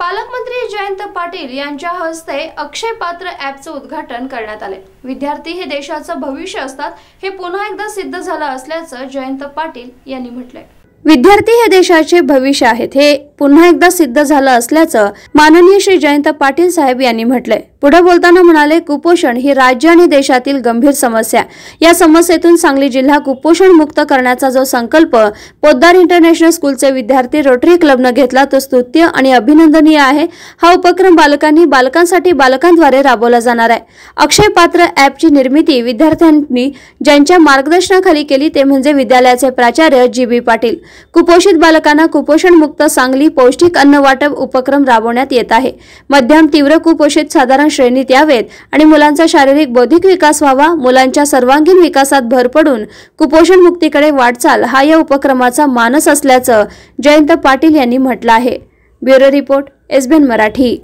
पालकमंत्री जयंत पाटील यांच्या हस्ते अक्षय पात्र ॲपचं उद्घाटन करण्यात आले विद्यार्थी हे देशाचं भविष्य असतात हे पुन्हा एकदा सिद्ध झालं असल्याचं जयंत पाटील यांनी म्हटलंय विद्यार्थी हे देशाचे भविष्य आहेत हे पुन्हा एकदा सिद्ध झालं असल्याचं माननीय श्री जयंत पाटील साहेब यांनी म्हटलंय पुढे बोलताना म्हणाले कुपोषण ही राज्य आणि देशातील गंभीर समस्या या समस्येतून सांगली जिल्हा कुपोषण मुक्त करण्याचा जो संकल्प पोद्दार इंटरनॅशनल स्कूलचे विद्यार्थी रोटरी क्लबनं घेतला तो स्तुत्य आणि अभिनंदनीय आहे हा उपक्रम बालकांनी बालकांसाठी बालकांद्वारे राबवला जाणार आहे अक्षय पात्र ची निर्मिती विद्यार्थ्यांनी ज्यांच्या मार्गदर्शनाखाली केली ते म्हणजे विद्यालयाचे प्राचार्य जी बी पाटील कुपोषित बालकांना कुपोषण मुक्त सांगली पौष्टिक अन्न वाटप उपक्रम राबवण्यात येत आहे मध्यम तीव्र कुपोषित साधारण श्रेणीत यावेत आणि मुलांचा शारीरिक बौद्धिक विकास व्हावा मुलांच्या सर्वांगीण विकासात भर पडून कुपोषण मुक्तीकडे वाटचाल हा या उपक्रमाचा मानस असल्याचं जयंत पाटील यांनी म्हटलं आहे ब्युरो रिपोर्ट एसबीएन मराठी